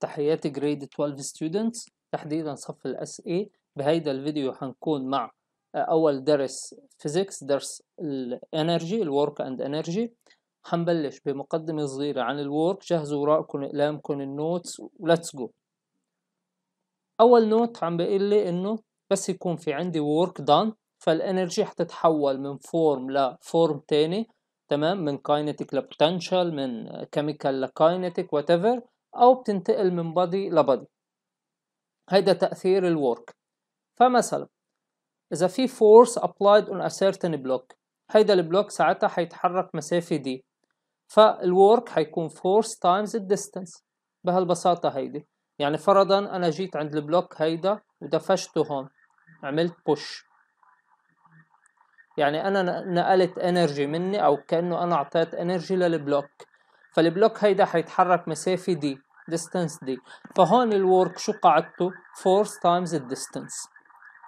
تحياتي جريد 12 ستودنتس تحديدا صف الاس اي بهيدا الفيديو هنكون مع اول درس فيزيكس درس الانرجي الورك اند انرجي هنبلش بمقدمة صغيرة عن الورك جهزوا ورقكم اقلامكم النوتس وليتس جو اول نوت عم بقول لي انه بس يكون في عندي ورك دان فالانرجي حتتحول من فورم لفورم تاني تمام من كاينتيك لبوتنشال من كيميكال لكاينتيك وات ايفر أو بتنتقل من بادي لبادي هيدا تأثير الورك فمثلا إذا في force applied on a certain block هيدا البلوك ساعتها حيتحرك مسافة دي فالورك حيكون force times الديستنس بهالبساطة هيدي يعني فرضا أنا جيت عند البلوك هيدا ودفشته هون عملت بوش يعني أنا نقلت انرجي مني أو كأنه أنا أعطيت انرجي للبلوك فالبلوك هيدا حيتحرك مسافة d distance d فهون الورك شو قاعدته force times the distance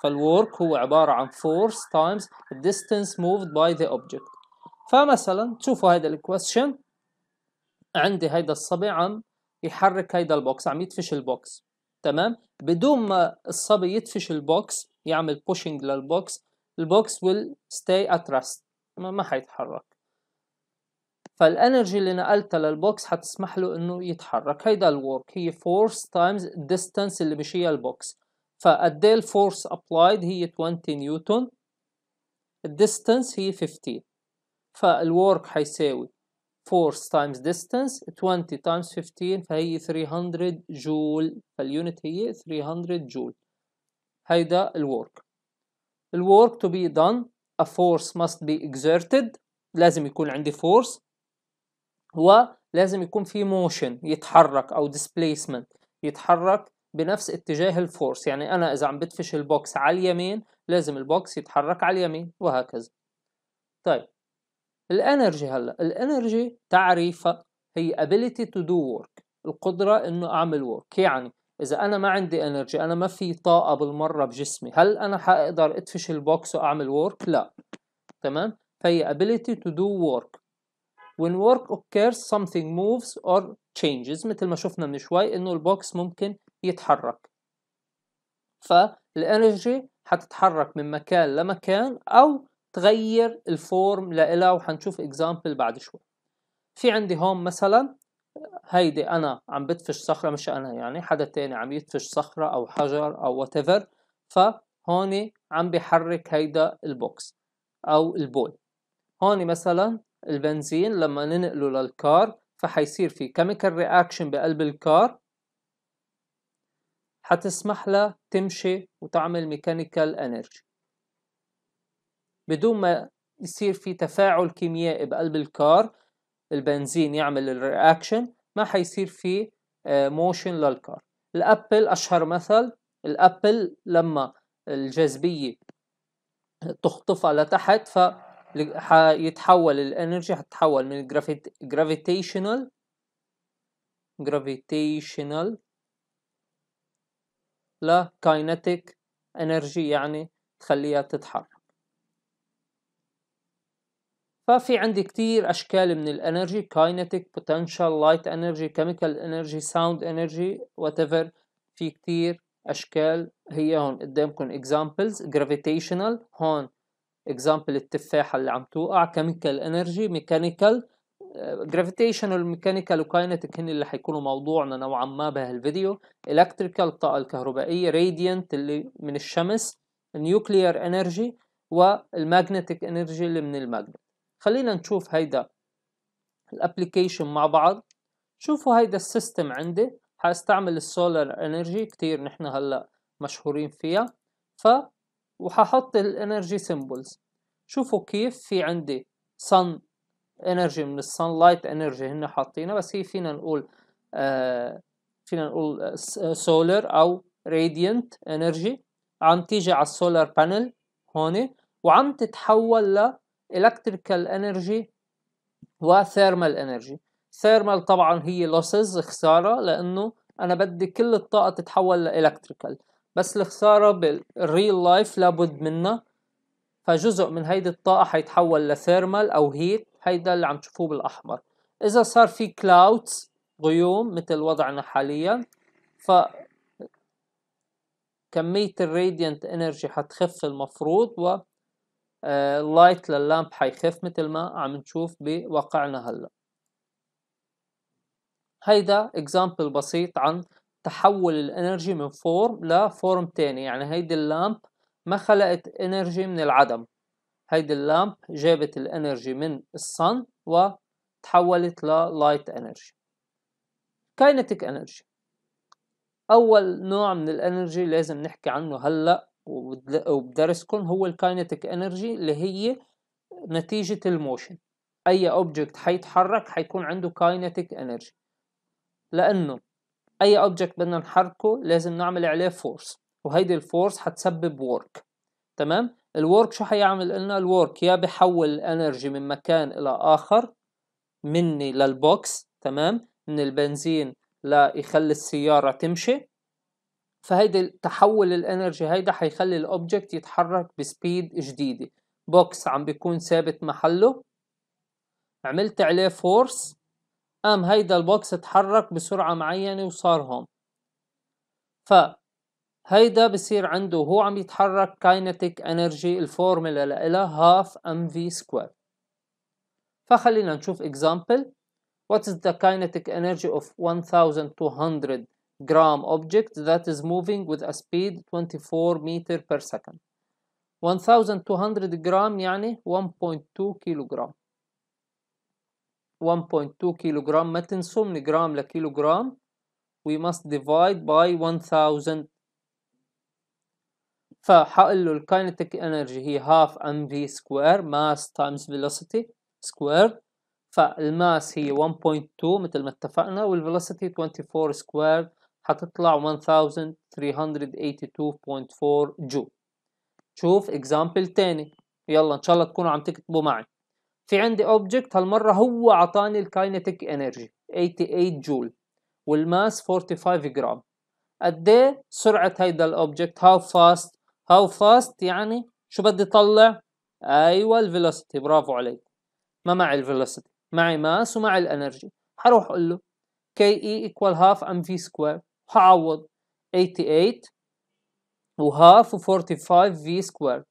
فالورك هو عبارة عن force times distance moved by the object فمثلا تشوفوا هيدا الكويستشن عندي هيدا الصبي عم يحرك هيدا البوكس عم يدفش البوكس تمام بدون ما الصبي يدفش البوكس يعمل pushing للبوكس البوكس will stay at rest ما حيتحرك فالانرجي اللي نقلتها للبوكس حتسمح له انه يتحرك هيدا الورك هي فورس تايمز ديستانس اللي مشيها البوكس فقد ايه الفورس ابلايد هي 20 نيوتن الديستانس هي 15 فالورك حيساوي force تايمز distance 20 تايمز 15 فهي 300 جول فاليونت هي 300 جول هيدا الورك الورك to be done a force must be exerted لازم يكون عندي force هو لازم يكون في موشن يتحرك او displacement يتحرك بنفس اتجاه الفورس يعني انا اذا عم بدفش البوكس على اليمين لازم البوكس يتحرك على اليمين وهكذا طيب الانرجي هلا الانرجي تعريفها هي ability to do work القدرة انه اعمل work يعني اذا انا ما عندي انرجي انا ما في طاقة بالمرة بجسمي هل انا حقدر ادفش البوكس واعمل work لا تمام فهي ability to do work when work occurs something moves or changes مثل ما شفنا من شوي انه البوكس ممكن يتحرك فالانرجي حتتحرك من مكان لمكان او تغير الفورم لإلها وحنشوف اكزامبل بعد شوي في عندي هون مثلا هيدي انا عم بدفش صخره مش انا يعني حدا تاني عم يدفش صخره او حجر او whatever فهوني عم بيحرك هيدا البوكس او البول هوني مثلا البنزين لما ننقله للكار فحيصير في كيميكال رياكشن بقلب الكار حتسمح لها تمشي وتعمل ميكانيكال انرجي بدون ما يصير في تفاعل كيميائي بقلب الكار البنزين يعمل الرياكشن ما حيصير في موشن آه، للكار الابل اشهر مثل الابل لما الجاذبيه تخطفها لتحت ف حيتحول الانرجي حتتحول من جرافيتيشنال جرافيتيشنال لكاينتيك انرجي يعني تخليها تتحرك ففي عندي كتير اشكال من الانرجي كاينتيك بوتنشال لايت انرجي كيميكال انرجي ساوند انرجي وات ايفر في كتير اشكال هي هون قدامكم اكزامبلز جرافيتيشنال هون اكزامبل التفاحه اللي عم توقع كيميكال انرجي ميكانيكال جرافيتيشنال ميكانيكال وكاينتيك هن اللي حيكونوا موضوعنا نوعا ما بهالفيديو الكتريكال الطاقه الكهربائيه راديانت اللي من الشمس نيوكليير انرجي والماجنتيك انرجي اللي من الماجنت خلينا نشوف هيدا الابلكيشن مع بعض شوفوا هيدا السيستم عندي حاستعمل السولار انرجي كتير نحن هلا مشهورين فيها ف وححط الانرجي سيمبلز شوفوا كيف في عندي sun انرجي من السن لايت انرجي هن حاطينها بس هي فينا نقول آه فينا نقول سولار آه، او راديانت انرجي عم تيجي على السولار بانل هون وعم تتحول ل electrical energy وثيرمال انرجي ثيرمال طبعا هي لوسز خساره لانه انا بدي كل الطاقه تتحول لالكتريكال بس الخسارة بالريل لايف لابد منها فجزء من هيدي الطاقة حيتحول لثيرمال أو هيت هيدا اللي عم تشوفوه بالأحمر إذا صار في كلاودز غيوم مثل وضعنا حاليا ف كمية الراديانت انرجي حتخف المفروض و اللايت آه، لللامب حيخف مثل ما عم نشوف بواقعنا هلا هيدا اكزامبل بسيط عن تحول الانرجي من فورم لفورم تاني يعني هيدي اللامب ما خلقت انرجي من العدم هيدي اللامب جابت الانرجي من الصن وتحولت للايت انرجي كاينتك انرجي اول نوع من الانرجي لازم نحكي عنه هلا وبدرسكم هو الكاينتك انرجي اللي هي نتيجة الموشن اي اوبجكت حيتحرك حيكون عنده كاينتك انرجي لانه اي اوبجكت بدنا نحركه لازم نعمل عليه فورس وهيدي الفورس حتسبب ورك تمام الورك شو حيعمل لنا الورك يا بحول الانرجي من مكان الى اخر مني للبوكس تمام من البنزين ليخلي السياره تمشي فهيدي تحول الانرجي هيدا حيخلي الاوبجكت يتحرك بسبيد جديده بوكس عم بيكون ثابت محله عملت عليه فورس قام هيدا البوكس اتحرك بسرعة معينة وصار هون ف هيدا بصير عنده هو عم يتحرك كاينتيك انرجي الفورمولا لإلها هاف ام في سكوير فخلينا نشوف example what is the kinetic energy of 1200 gram object that is moving with a speed 24 meter per second 1200 جرام يعني 1.2 كيلوغرام 1.2 كيلوغرام ما تنسوا من جرام لكيلوغرام we must divide by 1000 فحقل له الكاينتيك انرجي هي half mv سكوير ماس تايمز velocity سكوير فالماس هي 1.2 مثل ما اتفقنا والفيلوسيتي 24 سكوير حتطلع 1382.4 جو شوف اكزامبل تاني يلا ان شاء الله تكونوا عم تكتبوا معي في عندي اوبجكت هالمره هو اعطاني الكاينتيك انرجي 88 جول والماس 45 جرام قد ايه سرعه هيدا الاوبجكت هاو فاست هاو فاست يعني شو بدي طلع ايوه الفيلوسيتي برافو عليك ما معي الفيلوسيتي معي ماس ومعي الانرجي حروح اقول له كي اي ايكوال هاف ام في سكوير حعوض 88 وهاف و45 في سكوير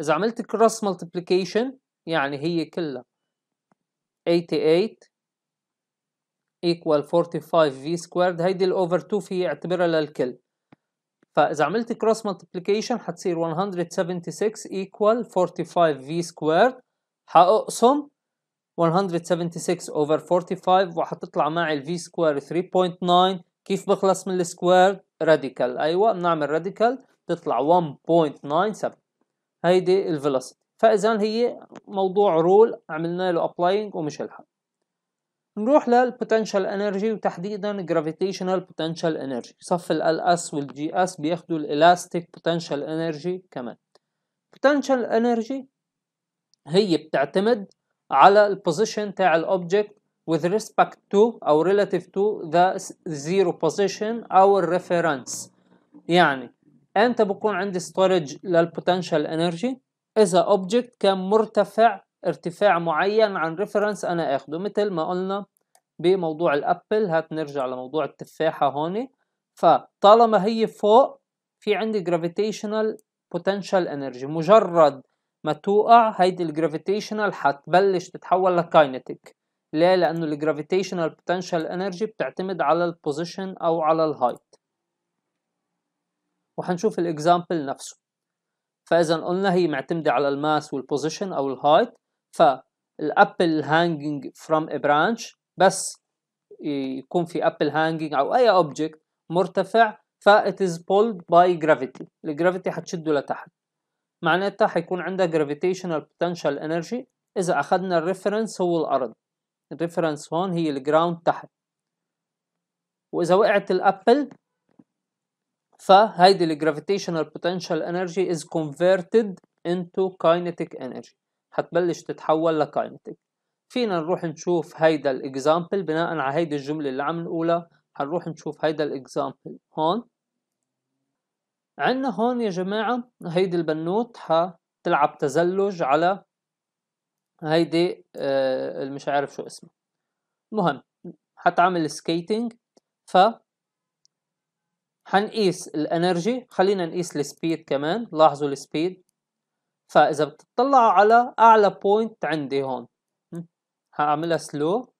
اذا عملت كروس ملتبليكيشن يعني هي كلها 88 equal 45 v سكويرد هيدي الاوفر 2 في اعتبرها للكل فاذا عملت cross multiplication حتصير 176 equal 45 v سكويرد حاقسم 176 over 45 وحتطلع معي v squared 3.9 كيف بخلص من السكوير راديكال ايوه بنعمل راديكال تطلع 1.97 هيدي الفيلوسيتي فاذا هي موضوع رول عملنا له ابلاينج ومش الحل نروح للبوتنشال انرجي وتحديدا جرافيتيشنال بوتنشال انرجي صف ال اس والجي اس بياخدوا الالاستيك بوتنشال انرجي كمان بوتنشال انرجي هي بتعتمد على البوزيشن تاع الاوبجكت with respect to او relative to the zero position او الريفرنس يعني امتى بكون عندي storage للبوتنشال انرجي إذا أوبجكت كان مرتفع ارتفاع معين عن ريفرنس أنا آخده مثل ما قلنا بموضوع الأبل هات نرجع لموضوع التفاحة هون فطالما هي فوق في عندي gravitational potential energy مجرد ما توقع هيدي الجرافيتيشنال حتبلش تتحول لكاينتيك ليه؟ لأنه الجرافيتيشنال بوتنشال انرجي بتعتمد على البوزيشن أو على الهايت وحنشوف الإكزامبل نفسه فاذا قلنا هي معتمده على الماس والبوزيشن او الهايت فالابل هانجينج فروم ا برانش بس يكون في ابل هانجينج او اي اوبجكت مرتفع it is pulled by gravity الجرافيتي حتشده لتحت معناتها حيكون عندها gravitational potential energy إذا أخذنا الريفرنس هو الأرض الريفرنس هون هي الجراوند تحت وإذا وقعت الأبل فهيدي الجرافيتيشنال بوتنشال انرجي از كونفيرتد انتو كاينتيك انرجي حتبلش تتحول لكاينتيك فينا نروح نشوف هيدا الاكزامبل بناء على هيدي الجمله اللي عم نقولها حنروح نشوف هيدا الاكزامبل هون عندنا هون يا جماعه هيدي البنوت حتلعب تزلج على هيدي آه مش عارف شو اسمها المهم حتعمل سكيتنج ف هنقيس الانرجي خلينا نقيس السبيد كمان لاحظوا السبيد فاذا بتطلعوا على اعلى بوينت عندي هون هعملها سلو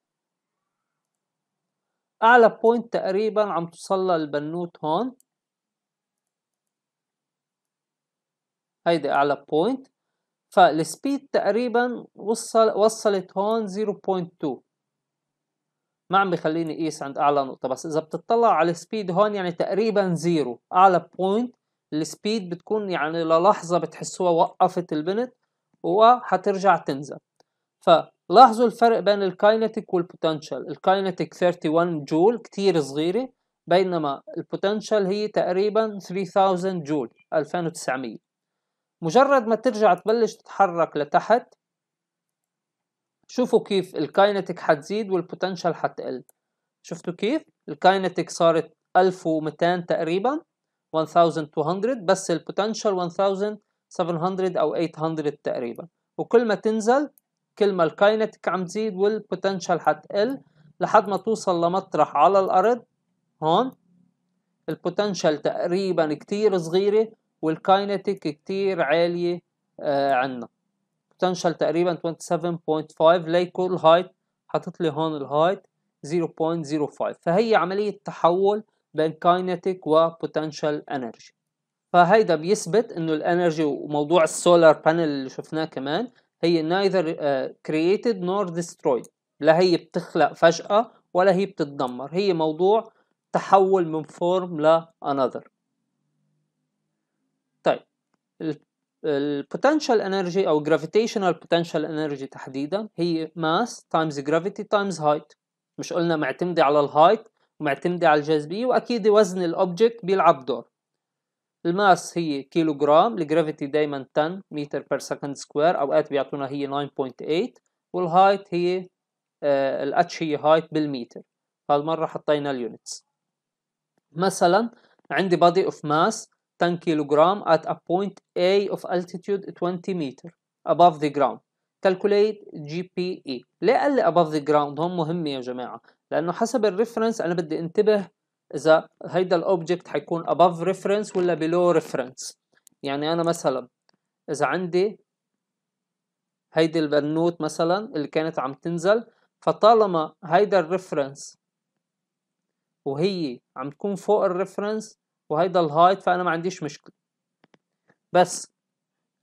اعلى بوينت تقريبا عم توصل للبنوت هون هيدي اعلى بوينت فالسبيد تقريبا وصل وصلت هون 0.2 ما عم بخليني اقيس عند اعلى نقطه بس اذا بتطلع على السبيد هون يعني تقريبا زيرو اعلى بوينت السبيد بتكون يعني للحظه بتحسوها وقفت البنت وحترجع تنزل فلاحظوا الفرق بين الكاينتيك والبوتنشال الكاينتيك 31 جول كتير صغيره بينما البوتنشال هي تقريبا 3000 جول 2900 مجرد ما ترجع تبلش تتحرك لتحت شوفوا كيف الكاينتيك حتزيد والبوتنشال حتقل شفتوا كيف الكاينتيك صارت 1200 تقريبا 1200 بس البوتنشال 1700 او 800 تقريبا وكل ما تنزل كل ما الكاينتيك عم تزيد والبوتنشال حتقل لحد ما توصل لمطرح على الارض هون البوتنشال تقريبا كتير صغيره والكاينتيك كتير عاليه آه عندنا بوتنشال تقريبا 27.5 ليكو هايت حاطط لي هون الهايت 0.05 فهي عملية تحول بين كاينتيك وبوتنشال انرجي فهيدا بيثبت انه الانرجي وموضوع السولار بانل اللي شفناه كمان هي نايذر آه، created nor destroyed لا هي بتخلق فجأة ولا هي بتتدمر هي موضوع تحول من فورم لانذر طيب البوتنشال انرجي او gravitational potential energy تحديدا هي ماس تايمز جرافيتي تايمز هايت مش قلنا معتمده على الهايت ومعتمده على الجاذبيه واكيد وزن الاوبجكت بيلعب دور الماس هي كيلو جرام الجرافيتي دايما 10 متر بير سكند سكوير اوقات بيعطونا هي 9.8 والهايت هي آه، الاتش هي هايت بالمتر هالمره حطينا اليونتس مثلا عندي body of mass 10 kilogram at a point A of altitude 20 meter above the ground calculate GPE ليه قال لي above the ground هون مهم يا جماعة لأنه حسب الريفرنس أنا بدي انتبه إذا هيدا الأوبجكت حيكون above reference ولا below reference يعني أنا مثلا إذا عندي هيدي البنوت مثلا اللي كانت عم تنزل فطالما هيدا الريفرنس وهي عم تكون فوق الريفرنس وهيدا الهايت فأنا ما عنديش مشكلة بس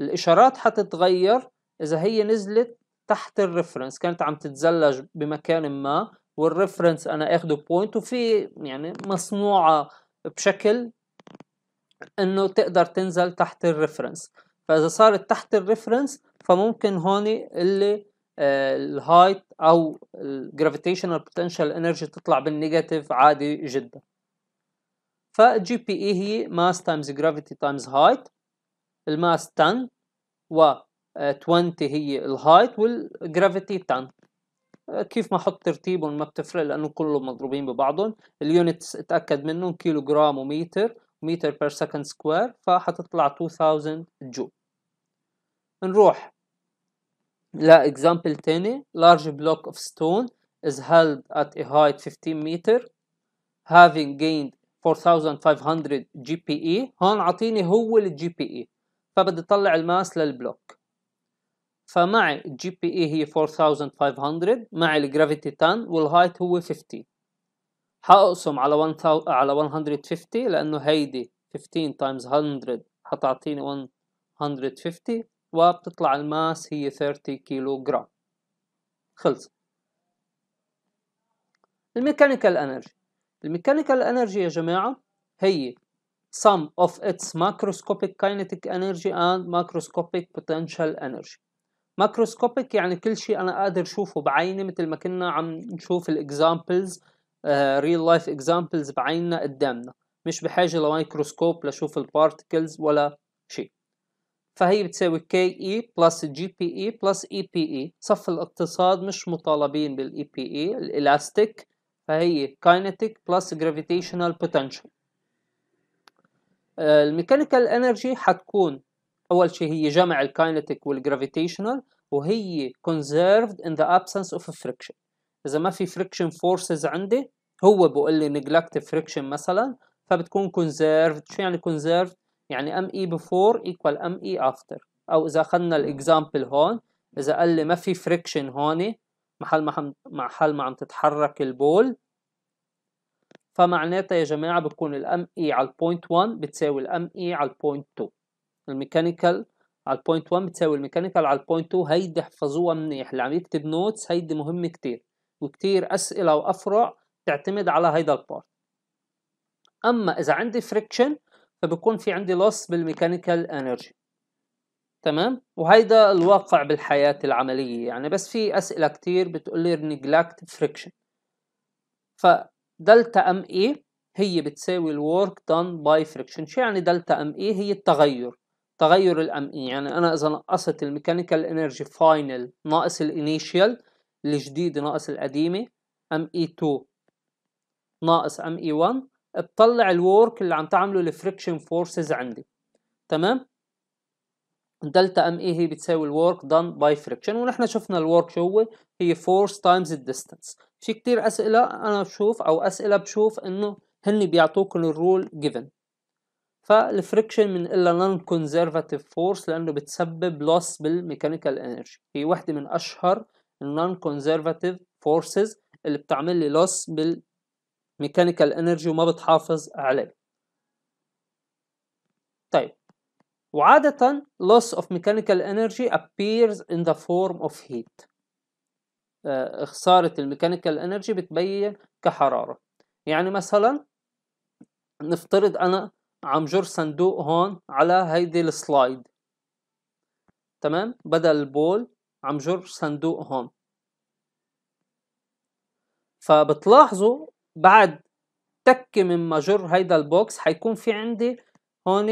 الإشارات حتتغير إذا هي نزلت تحت الريفرنس كانت عم تتزلج بمكان ما والريفرنس أنا أخده بوينت وفي يعني مصنوعة بشكل إنه تقدر تنزل تحت الريفرنس فإذا صارت تحت الريفرنس فممكن هون اللي آه، الهايت او الجرافيتيشنال بوتنشال انرجي تطلع بالنيجاتيف عادي جدا فجي بي اي هي ماس تايمز جرافيتي تايمز هايت الماس 10 و 20 هي الهايت والجرافيتي 10 كيف ما احط ترتيبهم ما بتفرق لانه كلهم مضروبين ببعضهم اليونتس اتاكد منهم كيلو جرام ومتر متر بير سكند سكوير فحتطلع 2000 جو نروح اكزامبل تاني large block of stone is held at a height 15 meter having gained 4500 جي بي اي هون عطيني هو الجي بي اي e. فبدي اطلع الماس للبلوك فمعي الجي بي اي هي 4500 معي الجرافيتي 10 والهايت هو 50 حاقسم على على 150 لانه هيدي 15 تايمز 100 حتعطيني 150 وبتطلع الماس هي 30 كيلو جرام خلص الميكانيكال انرجي الميكانيكال انرجي يا جماعه هي sum of its macroscopic kinetic energy and macroscopic potential energy macroscopic يعني كل شيء انا قادر اشوفه بعيني مثل ما كنا عم نشوف الاكزامبلز آه، real life examples بعيننا قدامنا مش بحاجه لميكروسكوب لشوف البارتكلز ولا شيء فهي بتساوي كي اي بلس جي بي اي بلس اي بي اي صف الاقتصاد مش مطالبين بالاي بي e اي e، الإلاستيك فهي كاينتيك بلس gravitational potential آه، الميكانيكال انرجي حتكون اول شيء هي جمع الكاينتيك والجرافيتيشنال وهي conserved in the absence of friction اذا ما في friction forces عندي هو بقول لي neglect friction مثلا فبتكون conserved شو يعني conserved يعني ام اي e before equal ام اي e after او اذا اخذنا الاكزامبل هون اذا قال لي ما في friction هون محل ما مع محل ما عم تتحرك البول فمعناتها يا جماعة بتكون الام اي e على البوينت 1 بتساوي الام اي e على البوينت 2 الميكانيكال على البوينت 1 بتساوي الميكانيكال على البوينت 2 هيدي احفظوها منيح اللي عم يكتب نوتس هيدي مهمة كتير وكتير أسئلة وأفرع تعتمد على هيدا البارت أما إذا عندي فريكشن فبكون في عندي لص بالميكانيكال انرجي تمام وهيدا الواقع بالحياة العملية يعني بس في أسئلة كتير بتقول لي neglect friction فدلتا ام اي هي بتساوي الورك done by friction شو يعني دلتا ام اي هي التغير تغير الام اي يعني انا اذا نقصت الميكانيكال انرجي فاينل ناقص الانيشال الجديدة ناقص القديمة ام اي 2 ناقص ام اي 1 بطلع الورك اللي عم تعمله الفريكشن فورسز عندي تمام دلتا ام اي هي بتساوي الورك دان باي فريكشن ونحن شفنا الورك شو هو هي فورس تايمز الديستنس في كتير اسئله انا بشوف او اسئله بشوف انه هن بيعطوكم الرول جيفن فالفريكشن من الا نون كونزرفاتيف فورس لانه بتسبب لوس بالميكانيكال انرجي هي واحده من اشهر النون كونزرفاتيف فورسز اللي بتعمل لي لوس بالميكانيكال انرجي وما بتحافظ عليه طيب وعادة loss of mechanical energy appears in the form of heat آه، خسارة الميكانيكال انرجي بتبين كحرارة يعني مثلا نفترض انا عم جر صندوق هون على هيدي السلايد تمام بدل البول عم جر صندوق هون فبتلاحظوا بعد تكة مما جر هيدا البوكس حيكون في عندي هون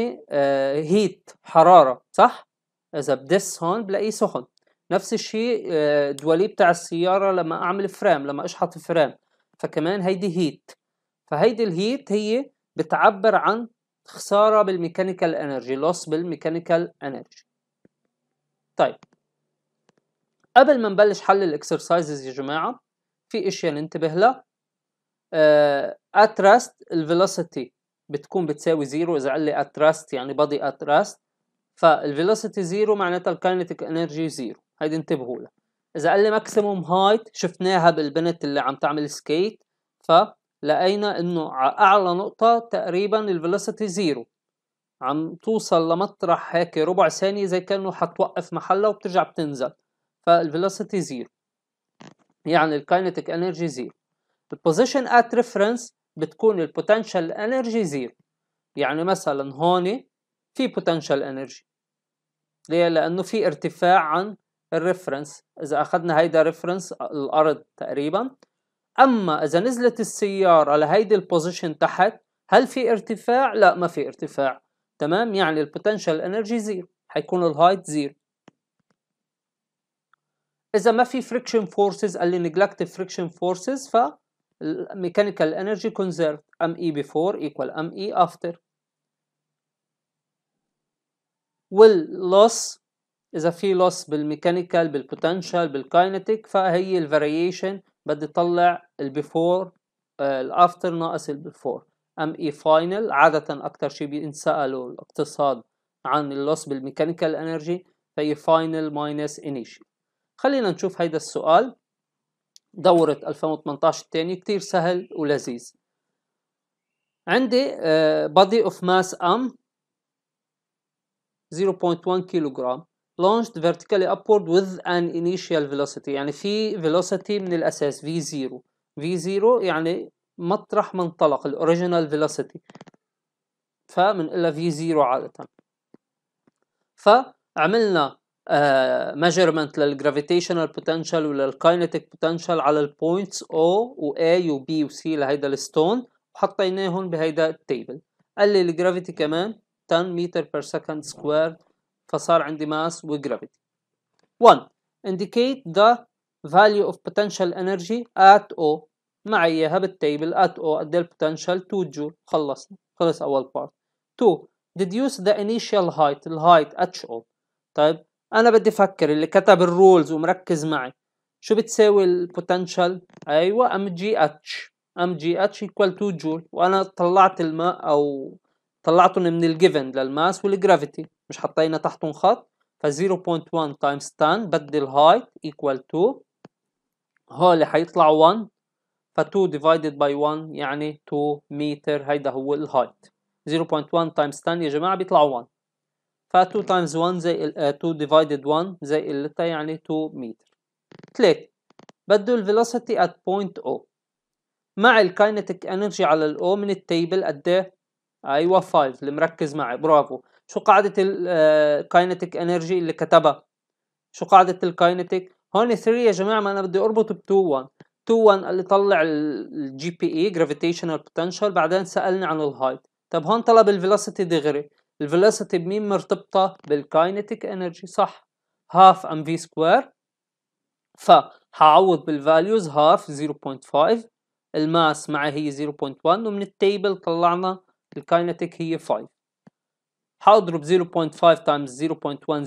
هيت آه، حراره صح اذا بدس هون بلاقيه سخن نفس الشيء آه دوالي بتاع السياره لما اعمل فريم لما اشحط فريم فكمان هيدي هيت فهيدي الهيت هي بتعبر عن خساره بالميكانيكال انرجي لوس بالميكانيكال انرجي طيب قبل ما نبلش حل الاكسرسايزز يا جماعه في اشياء ننتبه لها ات آه، الفيلوسيتي بتكون بتساوي زيرو اذا قال لي at rest يعني body at rest فالفيلوسيتي زيرو معناتها الكاينتيك انرجي زيرو هيدي انتبهوا لها اذا قال لي ماكسيموم هايت شفناها بالبنت اللي عم تعمل سكيت فلقينا انه على اعلى نقطه تقريبا الفيلوسيتي زيرو عم توصل لمطرح هيك ربع ثانية زي كأنه حتوقف محلها وبترجع بتنزل فالفيلوسيتي زيرو يعني الكاينتيك انرجي زيرو البوزيشن ات ريفرنس بتكون البوتنشال انرجي زيرو يعني مثلا هون في بوتنشال انرجي ليه لانه في ارتفاع عن الريفرنس اذا اخذنا هيدا ريفرنس الارض تقريبا اما اذا نزلت السياره لهيدي البوزيشن تحت هل في ارتفاع لا ما في ارتفاع تمام يعني البوتنشال انرجي زيرو حيكون الهايت زيرو اذا ما في فريكشن فورسز قال لي نجلكت فريكشن فورسز ف الميكانيكال انرجي mechanical ام اي بيفور ايكوال ام اي افتر واللوس إذا في لوس بالميكانيكال بالبوتنشال بالكاينتيك فهي الفاريشن بدي طلع البيفور آه، الافتر ناقص البيفور ام اي فاينل عادة اكثر شيء بينسألوا الاقتصاد عن اللوس بالميكانيكال انرجي فهي فاينل ماينس انيشال خلينا نشوف هيدا السؤال دورة 2018 الثانية كتير سهل ولذيذ عندي body of mass M 0.1 كيلوغرام launched vertically upward with an initial velocity يعني في velocity من الأساس v0 v0 يعني مطرح ما انطلق original velocity الا v0 عادة فعملنا ميجرمنت للجرافيتيشنال بوتنشال وللكاينتيك بوتنشال على البوينتس او B و C لهيدا الستون وحطيناهم بهيدا التيبل قال لي الجرافيتي كمان 10 متر بير سكند سكوير فصار عندي ماس وجرافيتي 1 indicate the value of potential energy at O معي اياها بالتيبل at O قد ايه البوتنشال 2 جول خلصنا خلص اول بارت 2 deduce the initial height الهايت HO طيب انا بدي افكر اللي كتب الرولز ومركز معي شو بتساوي البوتنشال ايوه ام جي اتش ام جي اتش ايكوال تو جول وانا طلعت الماء او طلعتهم من الجيفن للماس والجرافيتي مش حطينا تحتهم خط ف 0.1 تايمز 10 بدي الهايت ايكوال 2 هولي حيطلع 1 ف 2 ديفايدد باي 1 يعني 2 متر هيدا هو الهايت 0.1 تايمز 10 يا جماعه بيطلع 1 ف 2 تايمز 1 زي 2 ديفايدد 1 زي اللتا يعني 2 متر 3 بده velocity at point O مع kinetic انرجي على ال O من التيبل قد ايه ايوه 5 اللي مركز معي برافو شو قاعده آه، kinetic انرجي اللي كتبها شو قاعده kinetic؟ هون 3 يا جماعه ما انا بدي اربط ب 2 1 2 1 قال لي طلع ال GPE gravitational potential بعدين سالني عن الهايت طب هون طلب velocity دغري الفيلوسيتي بمين مرتبطة بالكاينتيك انرجي صح هاف ام في سكوير فهعوض بالفاليوز هاف 0.5 الماس معي هي 0.1 ومن التيبل طلعنا الكاينتيك هي 5 هضرب 0.5 تايمز 0.1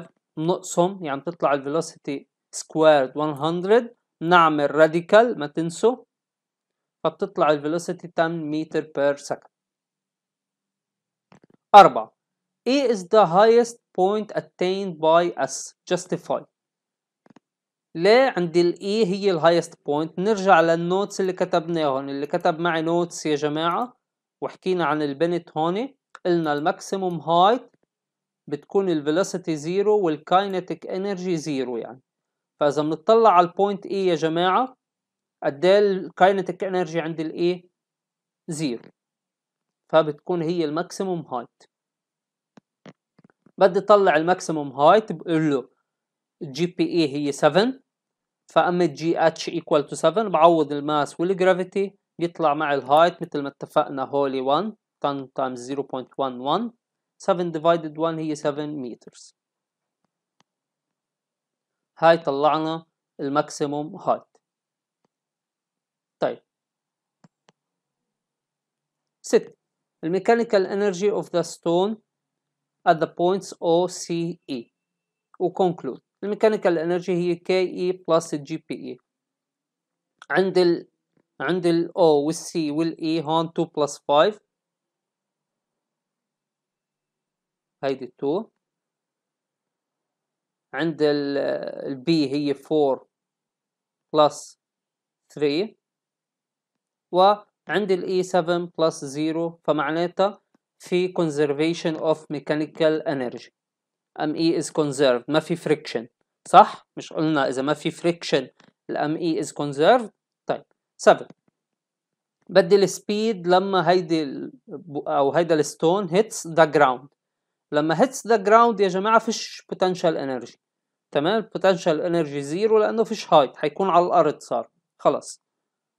0.05 نقصهم يعني تطلع الفيلوسيتي سكوير 100 نعمل راديكال ما تنسوا فبتطلع الفيلوسيتي 10 متر بير سكند أربعة A is the highest point attained by us justify ليه عند ال A هي ال highest point نرجع للنوتس اللي كتبناهم اللي كتب معي نوتس يا جماعة وحكينا عن البنت هون قلنا الماكسيموم هايت بتكون zero زيرو kinetic energy زيرو يعني فاذا بنطلع على point A يا جماعه قد ايه kinetic energy عند A زيرو فبتكون هي الماكسيموم هايت بدي اطلع الماكسيموم هايت بقول له جي بي اي هي 7 فأما جي اتش ايكوال تو 7 بعوض الماس والجرافيتي بيطلع مع الهايت مثل ما اتفقنا هولي 1 10 تايمز 0.11 7 ديفايدد 1 هي 7 متر هاي طلعنا الماكسيموم هايت طيب 6 الميكانيكال انرجي اوف ذا ستون at the points O, C, E وكونكلود الميكانيكال انرجي هي KE plus GPE عند ال عند ال O والسي والإي e هون 2 plus 5 هيدي 2 عند ال B هي 4 plus 3 و عندي ال E7 plus 0 فمعناتها في conservation of mechanical energy ام اي از conserved ما في friction صح مش قلنا اذا ما في friction الام اي از conserved طيب 7 بدي السبيد لما هيدي او هيدا الستون هيتس ذا جراوند لما هيتس ذا جراوند يا جماعه فيش بوتنشال انرجي تمام البوتنشال انرجي زيرو لانه فيش هايت حيكون على الارض صار خلص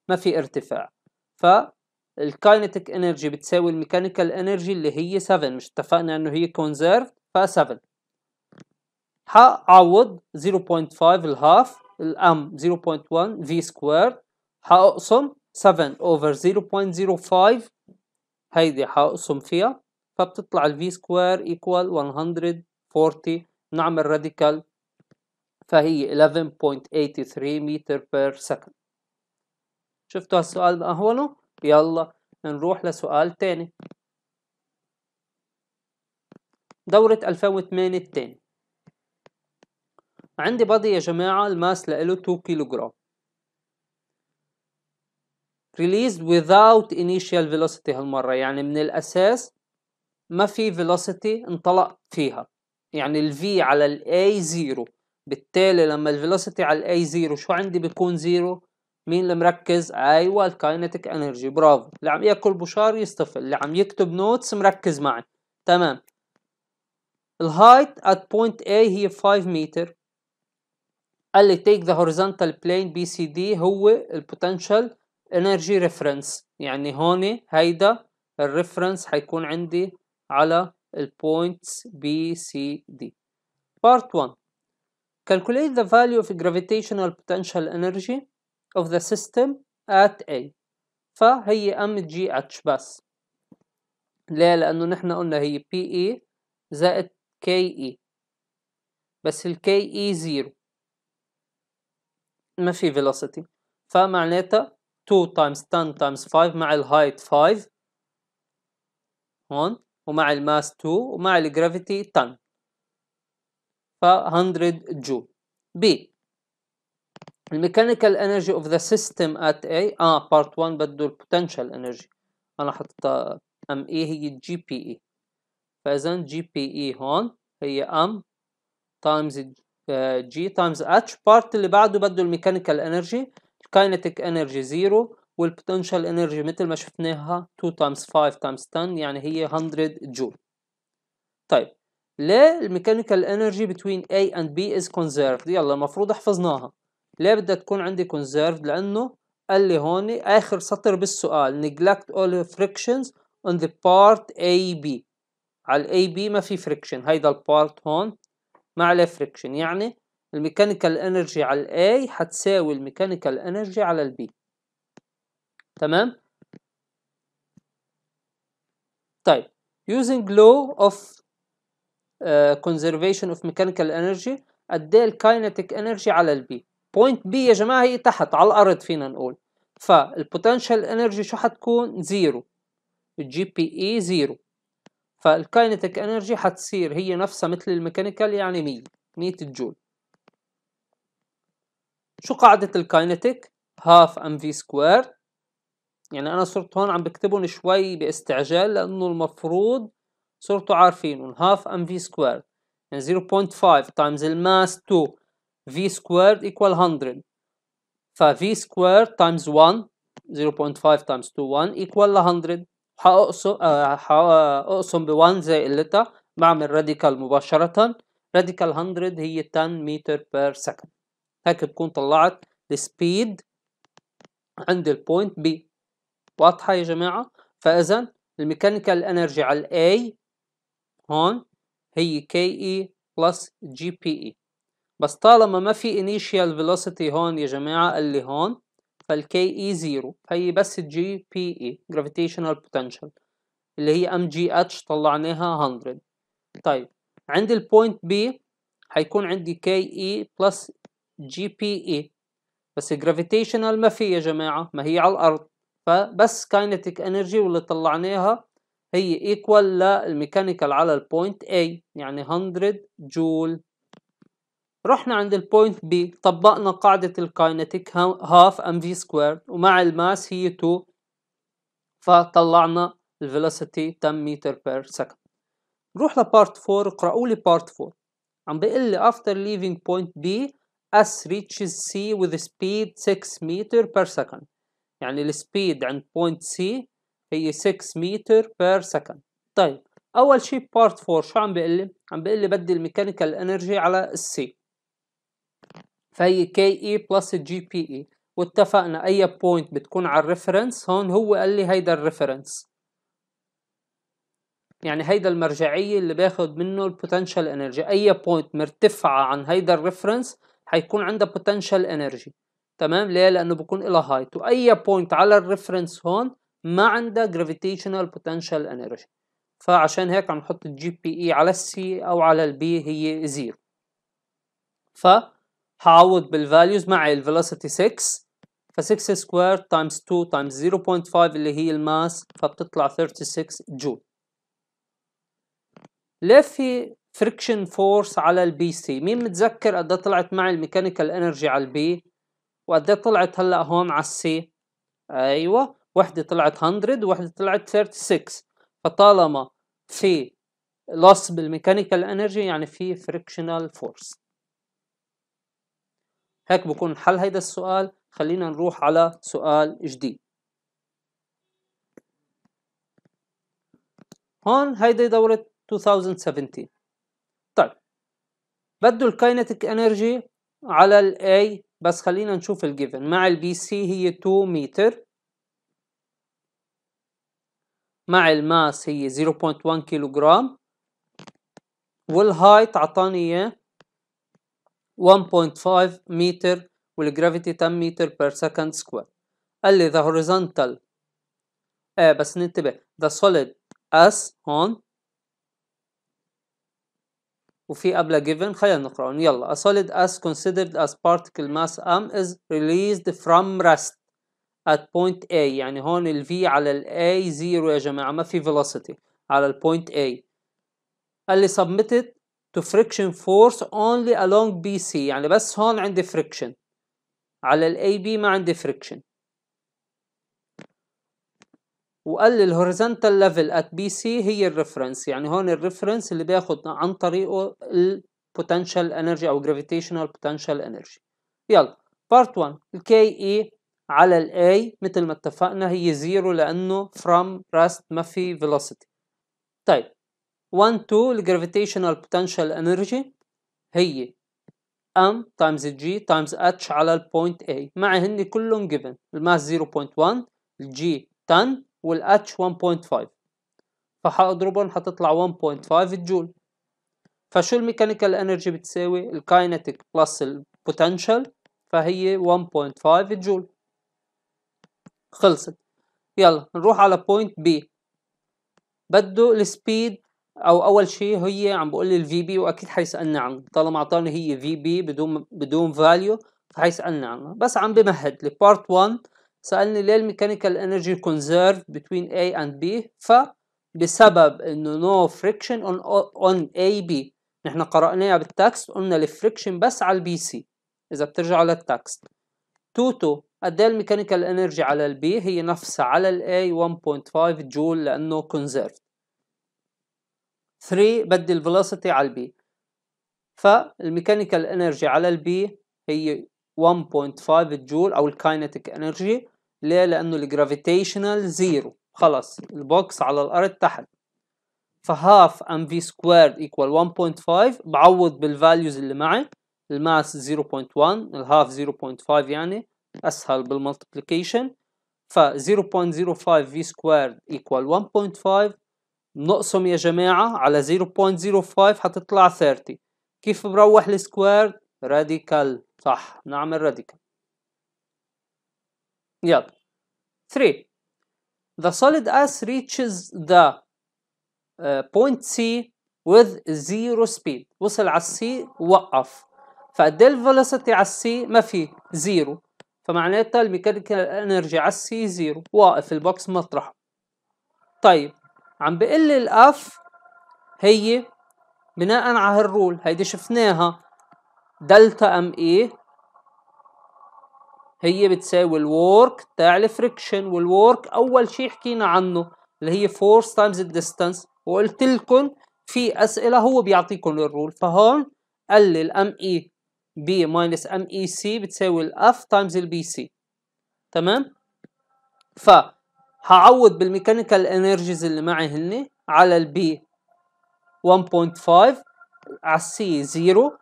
ما في ارتفاع فالكاينتيك انرجي بتساوي الميكانيكال انرجي اللي هي 7 مش اتفقنا انه هي كونزيرف ف 7 هعوض 0.5 الهاف الام 0.1 في سكوير حاقسم 7 over 0.05 هيدي حاقسم فيها فبتطلع الفي سكوير equal 140 نعمل راديكال فهي 11.83 متر بير سكند شفتوا هالسؤال أهونه يلا نروح لسؤال تاني دورة 2008 التاني عندي بادي يا جماعة الماس لإله 2 كيلو جرام released without initial velocity هالمرة يعني من الأساس ما في velocity انطلق فيها يعني ال v على ال a 0 بالتالي لما ال velocity على ال a 0 شو عندي بيكون 0 مين اللي مركز ايوه الكاينتيك انرجي برافو اللي عم ياكل بشار يستفل اللي عم يكتب نوتس مركز معي تمام الهايت at point A هي 5 متر قال لي take the horizontal plane BCD هو البوتنشال انرجي ريفرنس يعني هون هيدا الريفرنس حيكون عندي على البوينتس بي سي دي part 1 calculate the value of gravitational potential energy of the system at A فهي ام جي اتش بس ليه لانه نحن قلنا هي بي اي e زائد كي اي e. بس الكي اي زيرو ما في velocity فمعناتها 2 times 10 times 5 مع الهايت 5 هون ومع الماس 2 ومع الجرافيتي 10 ف 100 جول بي الميكانيكال انرجي اوف ذا سيستم ات اي اه بارت 1 بده البوتنشال انرجي انا حطيتها ام اي e، هي جي بي اي فاذا جي بي اي هون هي ام تايمز جي تايمز اتش بارت اللي بعده بده الميكانيكال انرجي الكاينتيك انرجي زيرو والبوتنشال انرجي مثل ما شفناها 2 تايمز 5 تايمز 10 يعني هي 100 جول طيب ليه الميكانيكال انرجي between اي اند بي از كونزيرفد يلا المفروض حفظناها ليه بدها تكون عندي conserved لأنه قال لي هون آخر سطر بالسؤال neglect all frictions on the part A B على الاي بي ما في فريكشن هيدا البارت هون ما عليه فريكشن يعني الميكانيكال انرجي على الاي حتساوي الميكانيكال انرجي على البي تمام طيب using law of uh, conservation of mechanical energy قد ايه الكاينتيك انرجي على البي بوينت بي يا جماعه هي تحت على الارض فينا نقول فالبوتنشال انرجي شو حتكون زيرو الجي بي اي زيرو فالكاينتيك انرجي حتصير هي نفسها مثل الميكانيكال يعني 100 100 جول شو قاعدة الكاينتيك هاف ام في سكوير يعني انا صرت هون عم بكتبهم شوي باستعجال لانه المفروض صرتوا عارفينهم هاف ام في سكوير يعني 0.5 تايمز الماس 2 v squared equal 100 ف v squared times 1 0.5 times 2 1 equal 100 هأقسم ب 1 زي قلتها بعمل راديكال مباشرة راديكال 100 هي 10 متر بير سكند هيك بكون طلعت السبيد عند البوينت B واضحة يا جماعة فإذا الميكانيكال انرجي على A هون هي KE plus بلس جي بي اي بس طالما ما في initial velocity هون يا جماعة اللي هون فالكي اي زيرو e هي بس جي بي اي gravitational potential اللي هي ام جي اتش طلعناها 100 طيب عند البوينت بي حيكون عندي كي اي بلس جي بي اي بس gravitational ما في يا جماعة ما هي على الأرض فبس كاينتيك انرجي واللي طلعناها هي ايكوال للميكانيكال على البوينت A يعني 100 جول رحنا عند البوينت بي طبقنا قاعدة الكاينتيك هاف ام في سكوير ومع الماس هي 2 فطلعنا الفيلوسيتي 10 متر بير سكند نروح لبارت 4 اقرأوا لي بارت 4 عم بيقول لي after leaving point B S reaches C with speed 6 متر per second يعني السبيد عند point C هي 6 متر per second طيب أول شيء بارت 4 شو عم بيقول لي؟ عم بيقول لي بدي الميكانيكال انرجي على السي فهي كي اي بلس الجي بي اي واتفقنا اي بوينت بتكون على الريفرنس هون هو قال لي هيدا الريفرنس يعني هيدا المرجعية اللي باخد منه البوتنشال انرجي اي بوينت مرتفعة عن هيدا الريفرنس حيكون عندها بوتنشال انرجي تمام ليه لانه بكون لها هايت واي بوينت على الريفرنس هون ما عندها جرافيتيشنال بوتنشال انرجي فعشان هيك عم نحط الجي بي اي e على السي او على البي هي زيرو ف هعوض بالفاليوز معي الفيلوسيتي 6 ف 6 سكوير تايمز 2 تايمز 0.5 اللي هي الماس فبتطلع 36 جول ليه في فريكشن فورس على البي سي مين متذكر قد إيه طلعت معي الميكانيكال انرجي على البي وقد إيه طلعت هلا هون على السي ايوه وحده طلعت 100 وحده طلعت 36 فطالما في لوس بالميكانيكال انرجي يعني في فريكشنال فورس هيك بكون حل هيدا السؤال خلينا نروح على سؤال جديد هون هيدي دورة 2017 طيب بدو الكاينتيك انرجي على A بس خلينا نشوف given مع البي BC هي 2 متر مع الماس هي 0.1 كيلوغرام والهايت عطاني اياه 1.5 متر والجرافيتي 10 متر بير سكند سكوير قال لي ذا هوريزونتال آه بس ننتبه ذا سوليد اس هون وفي قبلها given خلينا نقرأهم يلا a solid as considered as particle mass m is released from rest at point A يعني هون ال V على ال A zero يا جماعة ما في velocity على ال point A قال لي submitted to friction force only along BC يعني بس هون عندي friction على ال AB ما عندي friction وقال لي horizontal level at BC سي هي الريفرنس يعني هون reference اللي بياخد عن طريقه ال potential energy او gravitational potential energy يلا part 1 ال KE على A مثل ما اتفقنا هي زيرو لانه from rest ما في velocity طيب 1 2 الجرافيتيشنال بوتنشال انرجي هي ام تايمز جي تايمز اتش على البوينت اي مع هن كلهم جيفن الماس 0.1 الجي 10 والاتش 1.5 فحاضربهم حتطلع 1.5 جول فشو الميكانيكال انرجي بتساوي الكاينتيك بلس البوتنشال فهي 1.5 جول خلصت يلا نروح على بوينت بي بده السبيد او اول شيء هي عم بقول لي الفي بي واكيد حيسالني عنه طالما اعطاني هي في بي بدون بدون فاليو فحيسالني عنها بس عم بمهد لي بارت 1 سالني ليه الميكانيكال انرجي كونزيرف بتوين اي اند بي ف بسبب انه نو فريكشن اون اون اي بي نحن قراناها بالتكست قلنا الفريكشن بس على البي سي اذا بترجعوا للتكست توتو قد ايه الميكانيكال انرجي على البي هي نفسها على الاي 1.5 جول لانه كونزيرف 3 بدي الفيلوسيتي على البي فالميكانيكال انرجي على البي هي 1.5 جول او الكاينتيك انرجي ليه لانه الجرافيتيشنال زيرو خلص البوكس على الارض تحت فهاف ام في سكويرد ايكوال 1.5 بعوض بالفاليوز اللي معي الماس 0.1 الهاف 0.5 يعني اسهل بالملتبليكيشن ف 0.05 في سكويرد ايكوال 1.5 نقسم يا جماعة على 0.05 هتطلع 30 كيف بروح السكوير راديكال صح نعمل راديكال يلا 3 The solid S reaches the آه، point C with zero speed وصل على C ووقف فقد ايه على C ما في zero فمعناتها الميكانيكال انرجي على C زيرو واقف البوكس مطرحه طيب عم بقل الاف هي بناء على هالرول هيدي شفناها دلتا ام اي هي بتساوي الورك تاع الفريكشن والورك اول شيء حكينا عنه اللي هي فورس تايمز الديستانس وقلت لكم في اسئله هو بيعطيكم الرول فهون قال لي الام اي بي ماينس ام اي سي بتساوي الاف تايمز البي سي تمام ف هعوض بالميكانيكال انرجيز اللي معي هن على البي 1.5 على السي 0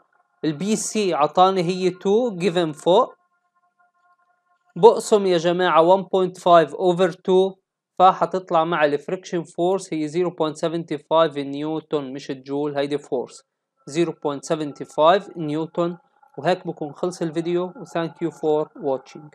البي سي عطاني هي 2 جيفن فوق بقسم يا جماعة 1.5 over 2 فهتطلع مع الفريكشن فورس هي 0.75 نيوتن مش الجول هيدي فورس 0.75 نيوتن وهيك بكون خلص الفيديو وثانك يو فور واتشينج